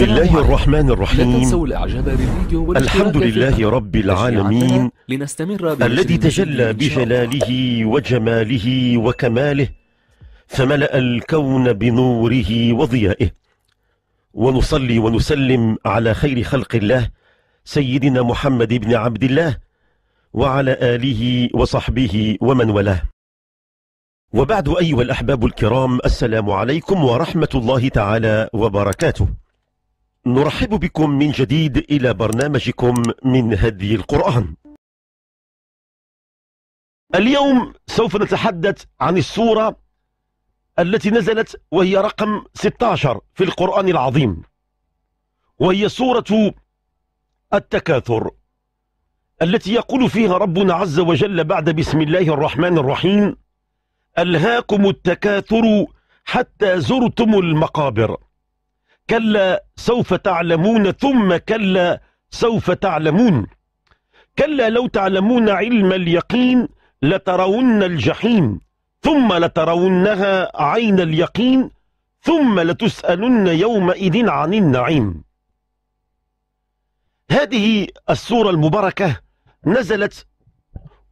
بسم الله الرحمن الرحيم الحمد لله رب العالمين الذي تجلى بجلاله وجماله وكماله فملأ الكون بنوره وضيائه ونصلي ونسلم على خير خلق الله سيدنا محمد بن عبد الله وعلى آله وصحبه ومن والاه وبعد أيها الأحباب الكرام السلام عليكم ورحمة الله تعالى وبركاته نرحب بكم من جديد إلى برنامجكم من هدي القرآن اليوم سوف نتحدث عن السورة التي نزلت وهي رقم 16 في القرآن العظيم وهي سورة التكاثر التي يقول فيها ربنا عز وجل بعد بسم الله الرحمن الرحيم ألهاكم التكاثر حتى زرتم المقابر كلا سوف تعلمون ثم كلا سوف تعلمون كلا لو تعلمون علم اليقين لترون الجحيم ثم لترونها عين اليقين ثم لتسألن يومئذ عن النعيم هذه السورة المباركة نزلت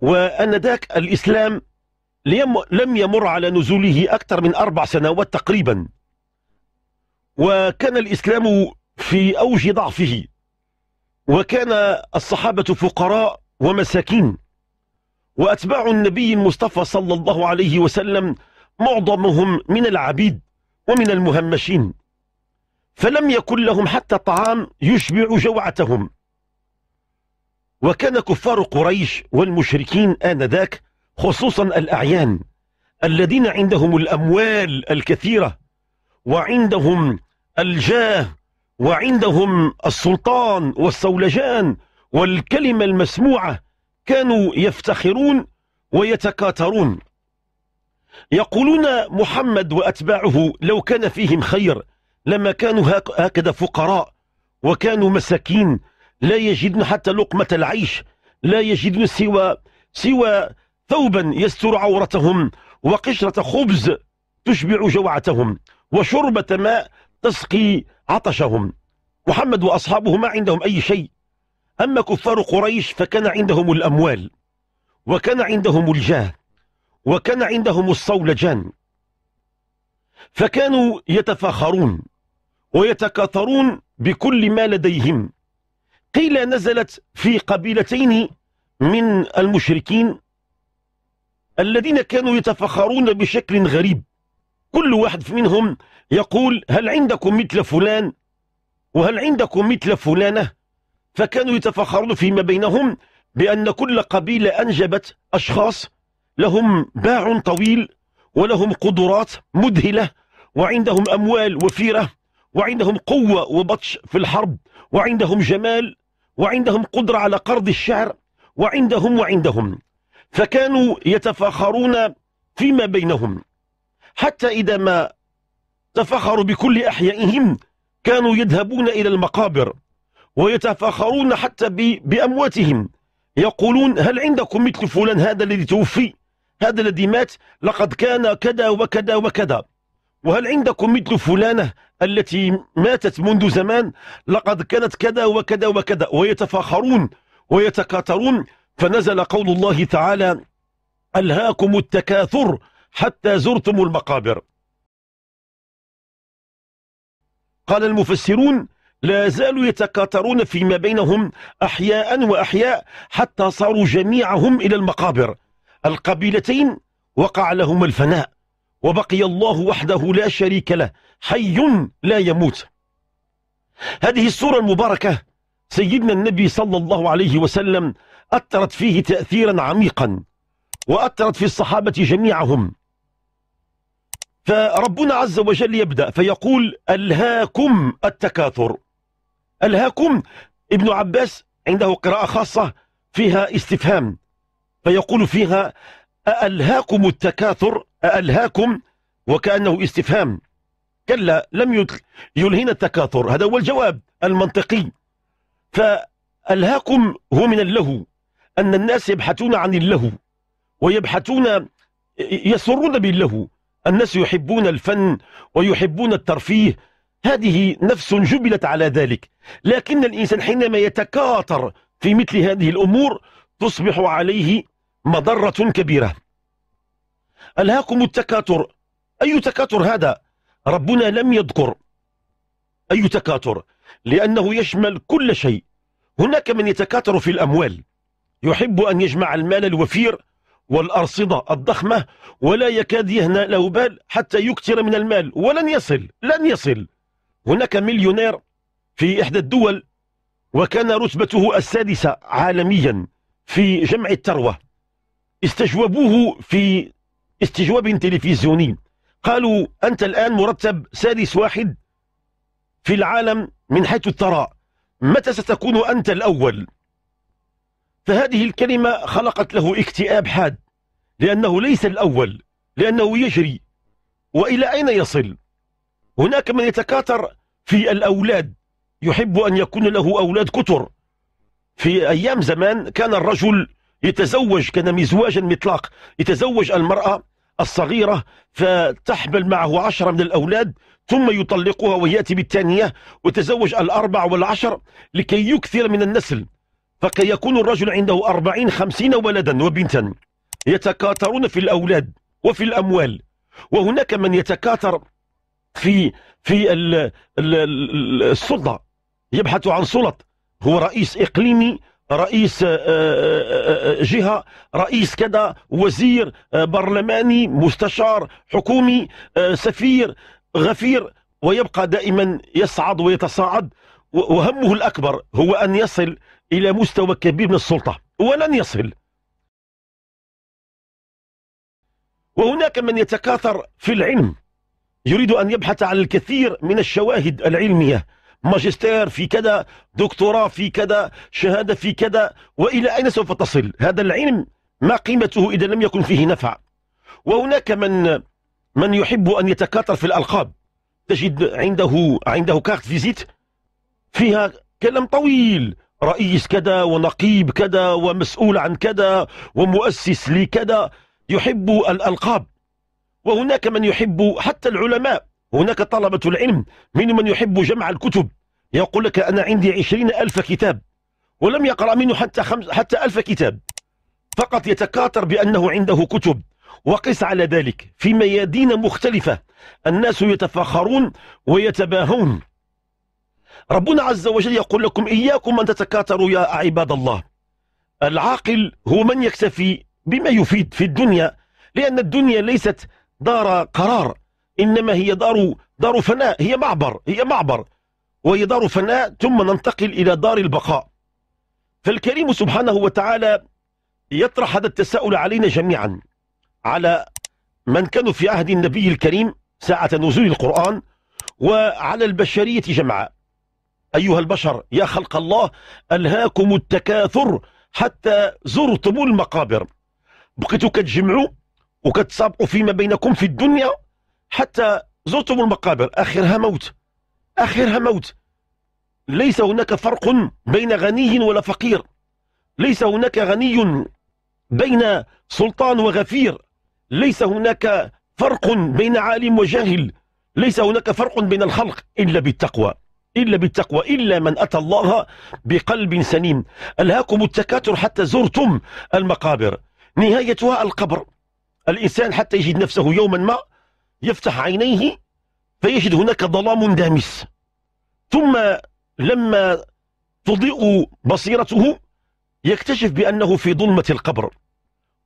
وأن ذاك الإسلام لم يمر على نزوله أكثر من أربع سنوات تقريباً وكان الإسلام في أوج ضعفه وكان الصحابة فقراء ومساكين وأتباع النبي المصطفى صلى الله عليه وسلم معظمهم من العبيد ومن المهمشين فلم يكن لهم حتى طعام يشبع جوعتهم وكان كفار قريش والمشركين آنذاك خصوصا الأعيان الذين عندهم الأموال الكثيرة وعندهم الجاه وعندهم السلطان والسولجان والكلمة المسموعة كانوا يفتخرون ويتكاثرون يقولون محمد وأتباعه لو كان فيهم خير لما كانوا هكذا فقراء وكانوا مساكين لا يجدون حتى لقمة العيش لا يجدون سوى سوى ثوبا يستر عورتهم وقشرة خبز تشبع جوعتهم وشربة ماء تسقي عطشهم محمد وأصحابه ما عندهم أي شيء أما كفار قريش فكان عندهم الأموال وكان عندهم الجاه وكان عندهم الصولجان فكانوا يتفاخرون ويتكاثرون بكل ما لديهم قيل نزلت في قبيلتين من المشركين الذين كانوا يتفخرون بشكل غريب كل واحد منهم يقول هل عندكم مثل فلان وهل عندكم مثل فلانة فكانوا يتفاخرون فيما بينهم بأن كل قبيلة أنجبت أشخاص لهم باع طويل ولهم قدرات مذهلة وعندهم أموال وفيرة وعندهم قوة وبطش في الحرب وعندهم جمال وعندهم قدرة على قرض الشعر وعندهم وعندهم فكانوا يتفاخرون فيما بينهم حتى إذا ما تفخروا بكل أحيائهم كانوا يذهبون إلى المقابر ويتفاخرون حتى بأمواتهم يقولون هل عندكم مثل فلان هذا الذي توفي هذا الذي مات لقد كان كذا وكذا وكذا وهل عندكم مثل فلانة التي ماتت منذ زمان لقد كانت كذا وكذا وكذا ويتفاخرون ويتكاثرون فنزل قول الله تعالى ألهاكم التكاثر حتى زرتم المقابر قال المفسرون لا زالوا يتكاثرون فيما بينهم أحياء وأحياء حتى صاروا جميعهم إلى المقابر القبيلتين وقع لهم الفناء وبقي الله وحده لا شريك له حي لا يموت هذه السورة المباركة سيدنا النبي صلى الله عليه وسلم أثرت فيه تأثيرا عميقا وأثرت في الصحابة جميعهم فربنا عز وجل يبدأ فيقول ألهاكم التكاثر ألهاكم ابن عباس عنده قراءة خاصة فيها استفهام فيقول فيها ألهاكم التكاثر ألهاكم وكأنه استفهام كلا لم يلهينا التكاثر هذا هو الجواب المنطقي فألهاكم هو من اللهو أن الناس يبحثون عن اللهو ويبحثون يسرون باللهو الناس يحبون الفن ويحبون الترفيه هذه نفس جبلت على ذلك لكن الإنسان حينما يتكاثر في مثل هذه الأمور تصبح عليه مضرة كبيرة ألهاكم التكاثر أي تكاثر هذا ربنا لم يذكر أي تكاثر لأنه يشمل كل شيء هناك من يتكاثر في الأموال يحب أن يجمع المال الوفير والأرصدة الضخمة ولا يكاد يهنى له بال حتى يكثر من المال ولن يصل لن يصل هناك مليونير في إحدى الدول وكان رتبته السادسة عالميا في جمع الثروة استجوبوه في استجواب تلفزيوني قالوا أنت الآن مرتب سادس واحد في العالم من حيث الثراء متى ستكون أنت الأول؟ فهذه الكلمة خلقت له اكتئاب حاد لأنه ليس الأول لأنه يجري وإلى أين يصل هناك من يتكاثر في الأولاد يحب أن يكون له أولاد كتر في أيام زمان كان الرجل يتزوج كان مزواجا مطلاق يتزوج المرأة الصغيرة فتحمل معه عشرة من الأولاد ثم يطلقها ويأتي بالثانية وتزوج الأربع والعشر لكي يكثر من النسل فقد يكون الرجل عنده أربعين خمسين ولدا وبنتا يتكاثرون في الأولاد وفي الأموال وهناك من يتكاثر في في السلطة يبحث عن سلط هو رئيس إقليمي رئيس آه، آه، آه، جهة رئيس كذا وزير برلماني مستشار حكومي سفير غفير ويبقى دائما يصعد ويتصاعد وهمه الأكبر هو أن يصل إلى مستوى كبير من السلطة ولن يصل وهناك من يتكاثر في العلم يريد أن يبحث عن الكثير من الشواهد العلمية ماجستير في كذا دكتوراه في كذا شهادة في كذا وإلى أين سوف تصل هذا العلم ما قيمته إذا لم يكن فيه نفع وهناك من من يحب أن يتكاثر في الألقاب تجد عنده عنده كارت فيزيت فيها كلام طويل رئيس كذا ونقيب كذا ومسؤول عن كذا ومؤسس لكذا يحب الألقاب وهناك من يحب حتى العلماء هناك طلبة العلم من من يحب جمع الكتب يقول لك أنا عندي عشرين ألف كتاب ولم يقرأ منه حتى, خمس حتى ألف كتاب فقط يتكاثر بأنه عنده كتب وقس على ذلك في ميادين مختلفة الناس يتفاخرون ويتباهون ربنا عز وجل يقول لكم إياكم أن تتكاثروا يا عباد الله العاقل هو من يكتفي بما يفيد في الدنيا لأن الدنيا ليست دار قرار إنما هي دار دار فناء هي معبر هي معبر وهي دار فناء ثم ننتقل إلى دار البقاء فالكريم سبحانه وتعالى يطرح هذا التساؤل علينا جميعا على من كانوا في عهد النبي الكريم ساعة نزول القرآن وعلى البشرية جمعاء أيها البشر يا خلق الله ألهاكم التكاثر حتى زرتم المقابر بقيتوا كتجمعوا وكتسابقوا فيما بينكم في الدنيا حتى زرتم المقابر آخرها موت آخرها موت ليس هناك فرق بين غني ولا فقير ليس هناك غني بين سلطان وغفير ليس هناك فرق بين عالم وجاهل ليس هناك فرق بين الخلق إلا بالتقوى إلا بالتقوى إلا من أتى الله بقلب سليم ألهاكم التكاثر حتى زرتم المقابر نهايتها القبر الإنسان حتى يجد نفسه يوما ما يفتح عينيه فيجد هناك ظلام دامس ثم لما تضيء بصيرته يكتشف بأنه في ظلمة القبر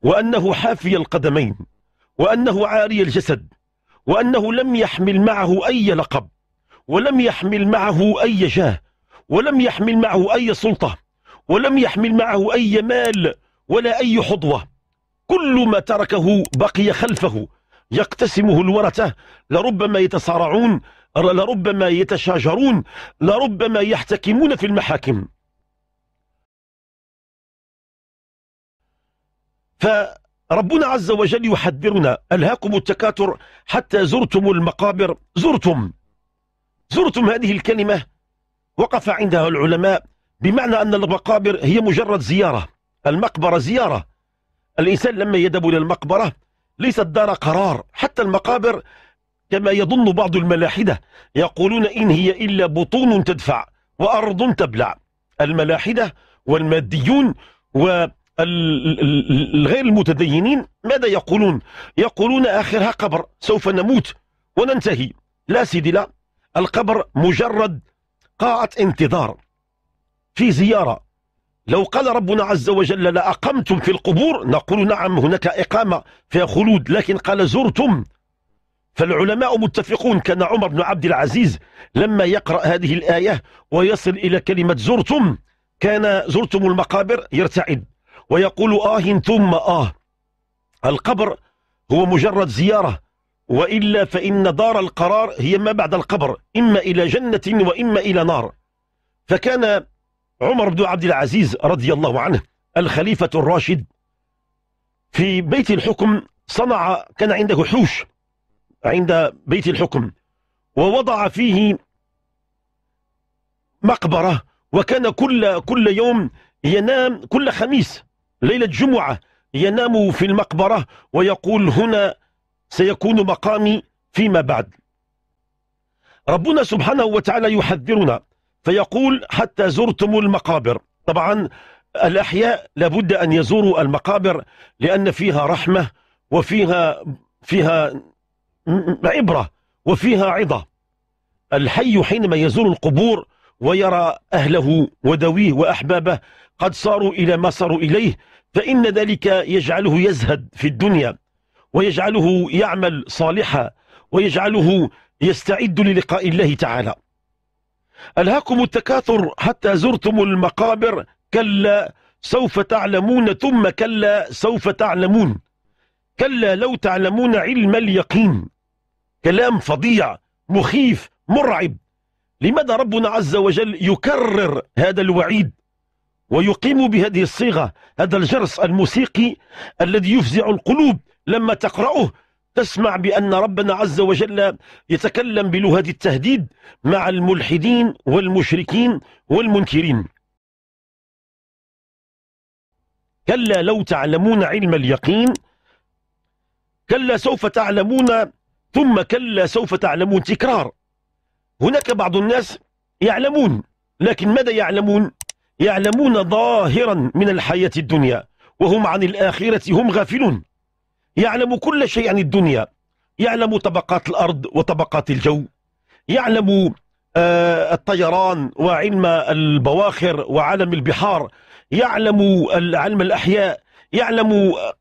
وأنه حافي القدمين وأنه عاري الجسد وأنه لم يحمل معه أي لقب ولم يحمل معه أي جاه ولم يحمل معه أي سلطة ولم يحمل معه أي مال ولا أي حظوة كل ما تركه بقي خلفه يقتسمه الورثة لربما يتصارعون لربما يتشاجرون لربما يحتكمون في المحاكم فربنا عز وجل يحذرنا ألهاكم التكاثر حتى زرتم المقابر زرتم زرتم هذه الكلمة وقف عندها العلماء بمعنى أن المقابر هي مجرد زيارة المقبرة زيارة الإنسان لما يذهب إلى المقبرة ليست دار قرار حتى المقابر كما يظن بعض الملاحدة يقولون إن هي إلا بطون تدفع وأرض تبلع الملاحدة والماديون والغير المتدينين ماذا يقولون يقولون آخرها قبر سوف نموت وننتهي لا سيدي لا القبر مجرد قاعة انتظار في زيارة لو قال ربنا عز وجل لأقمتم في القبور نقول نعم هناك إقامة فيها خلود لكن قال زرتم فالعلماء متفقون كان عمر بن عبد العزيز لما يقرأ هذه الآية ويصل إلى كلمة زرتم كان زرتم المقابر يرتعد ويقول آه ثم آه القبر هو مجرد زيارة وإلا فإن دار القرار هي ما بعد القبر إما إلى جنة وإما إلى نار فكان عمر بن عبد العزيز رضي الله عنه الخليفة الراشد في بيت الحكم صنع كان عنده حوش عند بيت الحكم ووضع فيه مقبرة وكان كل كل يوم ينام كل خميس ليلة جمعة ينام في المقبرة ويقول هنا سيكون مقامي فيما بعد ربنا سبحانه وتعالى يحذرنا فيقول حتى زرتم المقابر طبعا الأحياء لابد أن يزوروا المقابر لأن فيها رحمة وفيها فيها عبرة وفيها عظة الحي حينما يزور القبور ويرى أهله ودويه وأحبابه قد صاروا إلى ما صاروا إليه فإن ذلك يجعله يزهد في الدنيا ويجعله يعمل صالحا ويجعله يستعد للقاء الله تعالى ألهاكم التكاثر حتى زرتم المقابر كلا سوف تعلمون ثم كلا سوف تعلمون كلا لو تعلمون علم اليقين كلام فظيع مخيف مرعب لماذا ربنا عز وجل يكرر هذا الوعيد ويقيم بهذه الصيغة هذا الجرس الموسيقي الذي يفزع القلوب لما تقرأه تسمع بأن ربنا عز وجل يتكلم بلهد التهديد مع الملحدين والمشركين والمنكرين كلا لو تعلمون علم اليقين كلا سوف تعلمون ثم كلا سوف تعلمون تكرار هناك بعض الناس يعلمون لكن ماذا يعلمون يعلمون ظاهرا من الحياة الدنيا وهم عن الآخرة هم غافلون يعلم كل شيء عن الدنيا يعلم طبقات الأرض وطبقات الجو يعلم آه، الطيران وعلم البواخر وعلم البحار يعلم علم الأحياء يعلم آه،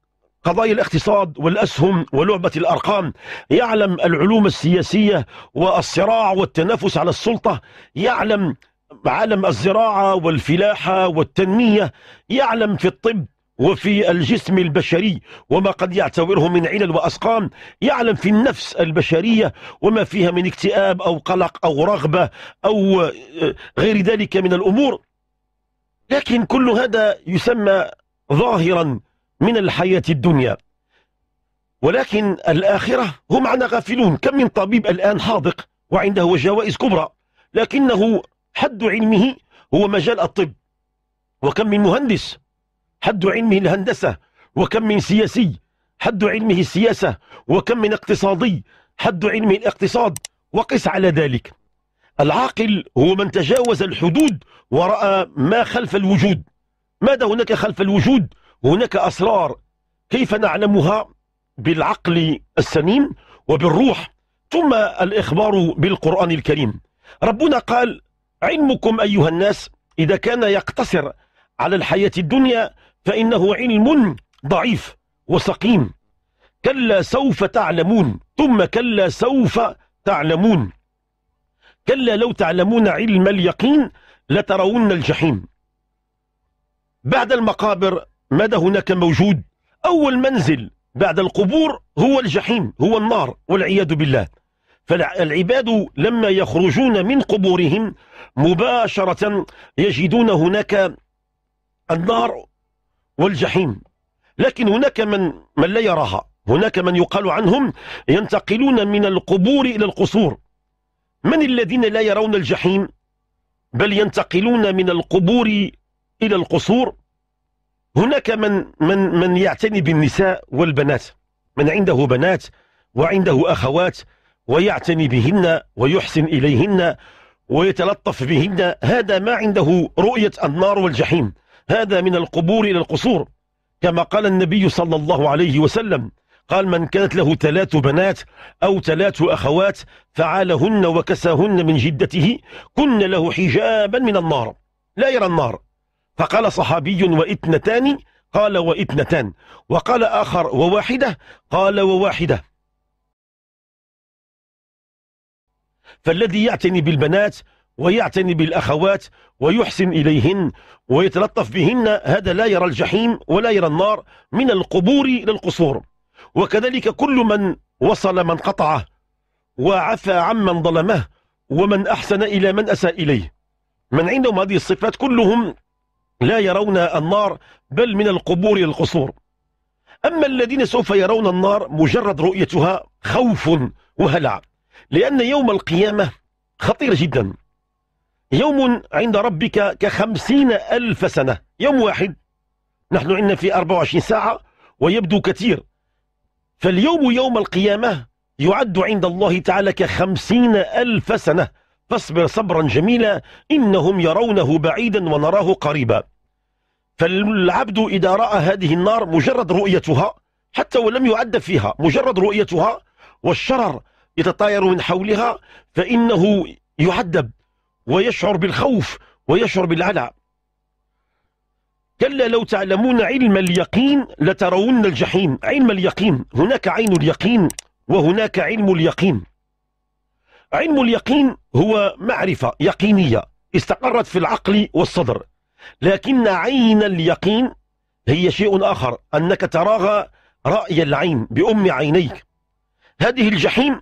قضايا الاقتصاد والأسهم ولعبة الأرقام يعلم العلوم السياسية والصراع والتنافس على السلطة يعلم عالم الزراعة والفلاحة والتنمية يعلم في الطب وفي الجسم البشري وما قد يعتبره من علل وأسقام يعلم في النفس البشرية وما فيها من اكتئاب أو قلق أو رغبة أو آه، غير ذلك من الأمور لكن كل هذا يسمى ظاهرا من الحياة الدنيا ولكن الآخرة هم عنا غافلون كم من طبيب الآن حاضق وعنده جوائز كبرى لكنه حد علمه هو مجال الطب وكم من مهندس حد علمه الهندسة وكم من سياسي حد علمه السياسة وكم من اقتصادي حد علمه الاقتصاد وقس على ذلك العاقل هو من تجاوز الحدود ورأى ما خلف الوجود ماذا هناك خلف الوجود هناك أسرار كيف نعلمها بالعقل السليم وبالروح ثم الإخبار بالقرآن الكريم ربنا قال علمكم أيها الناس إذا كان يقتصر على الحياة الدنيا فإنه علم ضعيف وسقيم كلا سوف تعلمون ثم كلا سوف تعلمون كلا لو تعلمون علم اليقين لترون الجحيم بعد المقابر ماذا هناك موجود أول منزل بعد القبور هو الجحيم هو النار والعياذ بالله فالعباد لما يخرجون من قبورهم مباشرة يجدون هناك النار والجحيم لكن هناك من, من لا يراها هناك من يقال عنهم ينتقلون من القبور إلى القصور من الذين لا يرون الجحيم بل ينتقلون من القبور إلى القصور هناك من, من, من يعتني بالنساء والبنات من عنده بنات وعنده أخوات ويعتني بهن ويحسن إليهن ويتلطف بهن هذا ما عنده رؤية النار والجحيم هذا من القبور إلى القصور كما قال النبي صلى الله عليه وسلم قال من كانت له ثلاث بنات أو ثلاث أخوات فعالهن وكساهن من جدته كن له حجابا من النار لا يرى النار فقال صحابي وإثنتان قال وإثنتان وقال آخر وواحدة قال وواحدة فالذي يعتني بالبنات ويعتني بالأخوات ويحسن إليهن ويتلطف بهن هذا لا يرى الجحيم ولا يرى النار من القبور للقصور وكذلك كل من وصل من قطعه وعفى عمن ظلمه ومن أحسن إلى من أساء إليه من عندهم هذه الصفات كلهم لا يرون النار بل من القبور للقصور أما الذين سوف يرون النار مجرد رؤيتها خوف وهلع لأن يوم القيامة خطير جدا يوم عند ربك كخمسين ألف سنة يوم واحد نحن عندنا في 24 ساعة ويبدو كثير فاليوم يوم القيامة يعد عند الله تعالى كخمسين ألف سنة فاصبر صبرا جميلا إنهم يرونه بعيدا ونراه قريبا فالعبد إذا رأى هذه النار مجرد رؤيتها حتى ولم يعد فيها مجرد رؤيتها والشرر يتطاير من حولها فإنه يعذب ويشعر بالخوف ويشعر بالعلع كلا لو تعلمون علم اليقين لترون الجحيم علم اليقين هناك عين اليقين وهناك علم اليقين علم اليقين هو معرفة يقينية استقرت في العقل والصدر لكن عين اليقين هي شيء آخر أنك تراها رأي العين بأم عينيك هذه الجحيم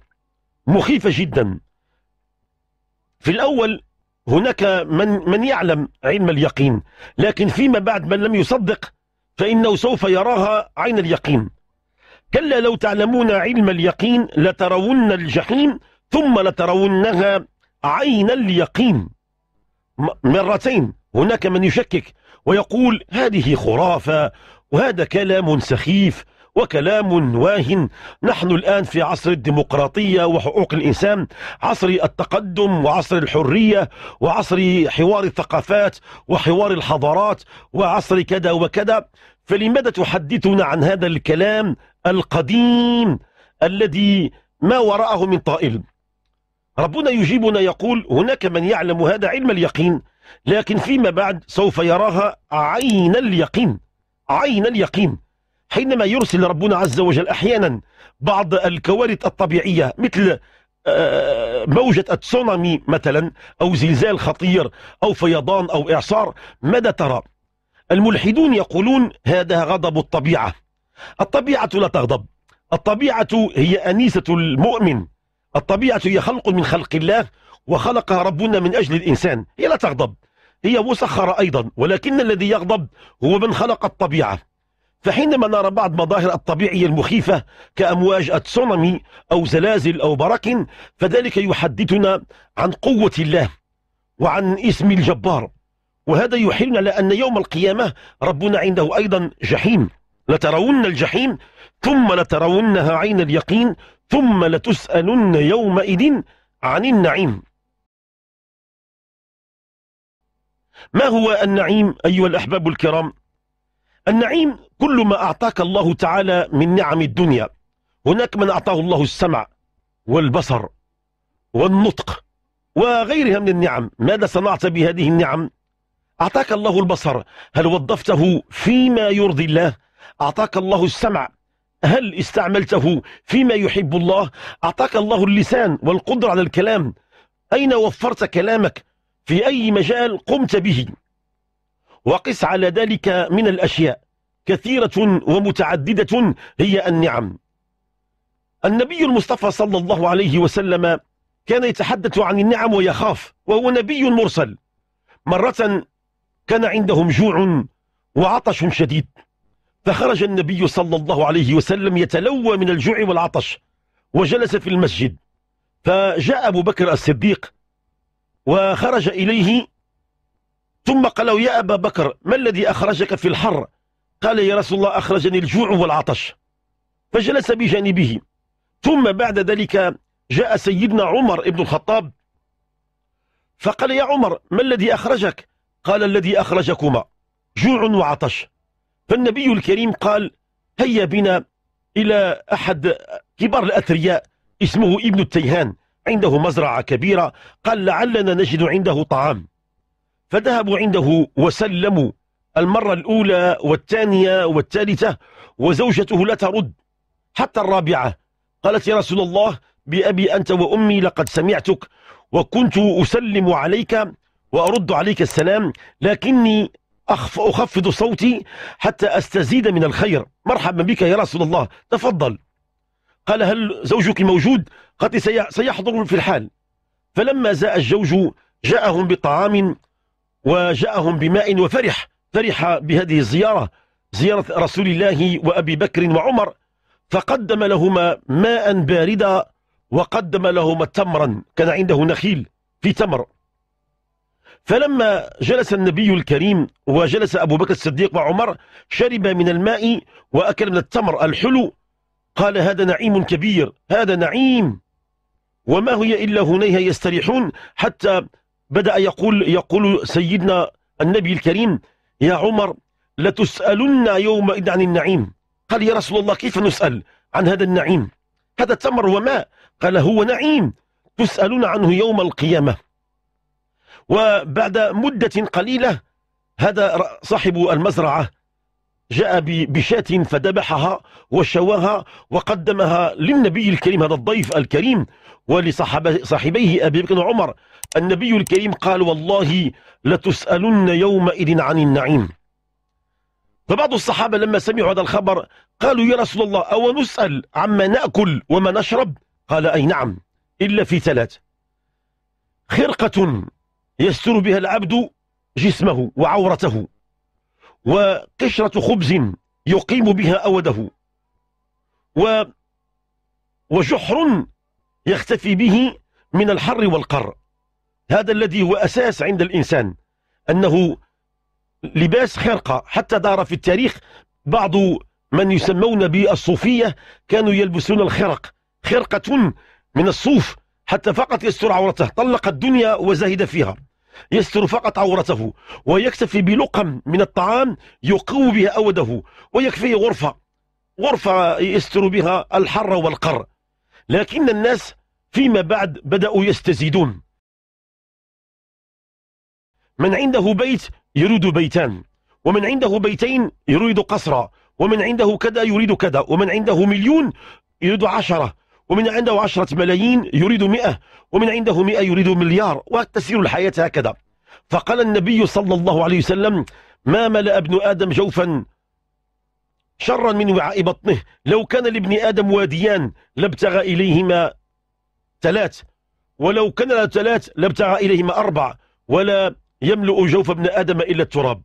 مخيفة جدا في الأول هناك من من يعلم علم اليقين لكن فيما بعد من لم يصدق فإنه سوف يراها عين اليقين كلا لو تعلمون علم اليقين لترون الجحيم ثم لترونها عين اليقين مرتين هناك من يشكك ويقول هذه خرافة وهذا كلام سخيف وكلام واه نحن الآن في عصر الديمقراطية وحقوق الإنسان عصر التقدم وعصر الحرية وعصر حوار الثقافات وحوار الحضارات وعصر كذا وكذا فلماذا تحدثنا عن هذا الكلام القديم الذي ما وراءه من طائل ربنا يجيبنا يقول هناك من يعلم هذا علم اليقين لكن فيما بعد سوف يراها عين اليقين عين اليقين حينما يرسل ربنا عز وجل أحيانا بعض الكوارث الطبيعية مثل آه، موجة التسونامي مثلا أو زلزال خطير أو فيضان أو إعصار ماذا ترى؟ الملحدون يقولون هذا غضب الطبيعة الطبيعة لا تغضب الطبيعة هي أنيسة المؤمن الطبيعة هي خلق من خلق الله وخلقها ربنا من أجل الإنسان هي لا تغضب هي مسخرة أيضا ولكن الذي يغضب هو من خلق الطبيعة فحينما نرى بعض مظاهر الطبيعية المخيفة كأمواج التسونامي أو زلازل أو برق فذلك يحدثنا عن قوة الله وعن اسم الجبار وهذا يحيلنا لأن يوم القيامة ربنا عنده أيضا جحيم لترون الجحيم ثم لترونها عين اليقين ثم لتسألن يومئذ عن النعيم ما هو النعيم أيها الأحباب الكرام؟ النعيم كل ما أعطاك الله تعالى من نعم الدنيا هناك من أعطاه الله السمع والبصر والنطق وغيرها من النعم ماذا صنعت بهذه النعم أعطاك الله البصر هل وظفته فيما يرضي الله أعطاك الله السمع هل استعملته فيما يحب الله أعطاك الله اللسان والقدرة على الكلام أين وفرت كلامك في أي مجال قمت به وقس على ذلك من الأشياء كثيرة ومتعددة هي النعم النبي المصطفى صلى الله عليه وسلم كان يتحدث عن النعم ويخاف وهو نبي مرسل مرة كان عندهم جوع وعطش شديد فخرج النبي صلى الله عليه وسلم يتلوى من الجوع والعطش وجلس في المسجد فجاء أبو بكر الصديق وخرج إليه ثم قالوا يا أبا بكر ما الذي أخرجك في الحر قال يا رسول الله أخرجني الجوع والعطش فجلس بجانبه ثم بعد ذلك جاء سيدنا عمر بن الخطاب فقال يا عمر ما الذي أخرجك قال الذي أخرجكما جوع وعطش فالنبي الكريم قال هيا بنا إلى أحد كبار الأثرياء اسمه ابن التيهان عنده مزرعة كبيرة قال لعلنا نجد عنده طعام فذهبوا عنده وسلموا المرة الأولى والثانية والثالثة وزوجته لا ترد حتى الرابعة قالت يا رسول الله بأبي أنت وأمي لقد سمعتك وكنت أسلم عليك وأرد عليك السلام لكني أخفض صوتي حتى أستزيد من الخير مرحبا بك يا رسول الله تفضل قال هل زوجك موجود قالت سيحضر في الحال فلما زاء الزوج جاءهم بطعام وجاءهم بماء وفرح فرح بهذه الزيارة زيارة رسول الله وأبي بكر وعمر فقدم لهما ماء باردا وقدم لهما تمرا كان عنده نخيل في تمر فلما جلس النبي الكريم وجلس أبو بكر الصديق وعمر شرب من الماء وأكل من التمر الحلو قال هذا نعيم كبير هذا نعيم وما هي إلا هنيها يستريحون حتى بدأ يقول يقول سيدنا النبي الكريم يا عمر لتسألن يومئذ عن النعيم قال يا رسول الله كيف نسأل عن هذا النعيم هذا تمر وماء قال هو نعيم تسألون عنه يوم القيامة وبعد مدة قليلة هذا صاحب المزرعة جاء بشاة فذبحها وشواها وقدمها للنبي الكريم هذا الضيف الكريم ولصاحبيه أبي بكر وعمر النبي الكريم قال والله لتسألن يومئذ عن النعيم فبعض الصحابة لما سمعوا هذا الخبر قالوا يا رسول الله أو نسأل عما نأكل وما نشرب قال أي نعم إلا في ثلاث خرقة يستر بها العبد جسمه وعورته وقشرة خبز يقيم بها أوده و وجحر يختفي به من الحر والقر هذا الذي هو أساس عند الإنسان أنه لباس خرقة حتى دار في التاريخ بعض من يسمون بالصوفية كانوا يلبسون الخرق خرقة من الصوف حتى فقط يستر عورته طلق الدنيا وزهد فيها يستر فقط عورته ويكتفي بلقم من الطعام يقو بها أوده ويكفيه غرفة غرفة يستر بها الحر والقر لكن الناس فيما بعد بدأوا يستزيدون من عنده بيت يريد بيتان ومن عنده بيتين يريد قصرا ومن عنده كذا يريد كذا ومن عنده مليون يريد عشرة ومن عنده عشرة ملايين يريد مئة ومن عنده مئة يريد مليار وتسير الحياة هكذا فقال النبي صلى الله عليه وسلم ما ملأ ابن آدم جوفا شرا من وعاء بطنه لو كان لابن آدم واديان لابتغى إليهما ثلاث ولو كان ثلاث لابتغى إليهما أربع ولا يملؤ جوف ابن آدم إلا التراب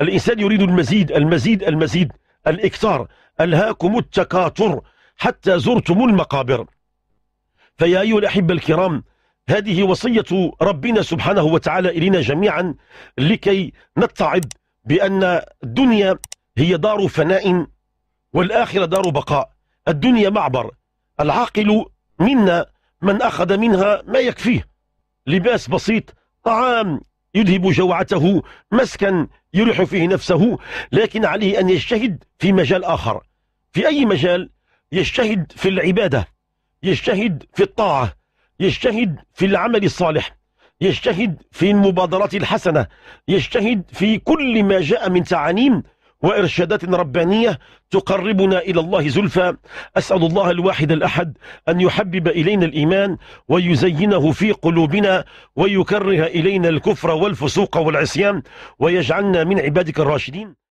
الإنسان يريد المزيد المزيد المزيد الإكثار ألهاكم التكاثر حتى زرتم المقابر فيا أيها الأحبة الكرام هذه وصية ربنا سبحانه وتعالى إلينا جميعا لكي نتعظ بأن الدنيا هي دار فناء والآخرة دار بقاء الدنيا معبر العاقل منا من أخذ منها ما يكفيه لباس بسيط طعام يذهب جوعته مسكن يريح فيه نفسه لكن عليه أن يجتهد في مجال آخر في أي مجال يجتهد في العبادة يجتهد في الطاعة يجتهد في العمل الصالح يجتهد في المبادرات الحسنة يجتهد في كل ما جاء من تعانيم وإرشادات ربانية تقربنا إلى الله زلفى أسأل الله الواحد الأحد أن يحبب إلينا الإيمان ويزينه في قلوبنا ويكره إلينا الكفر والفسوق والعصيان ويجعلنا من عبادك الراشدين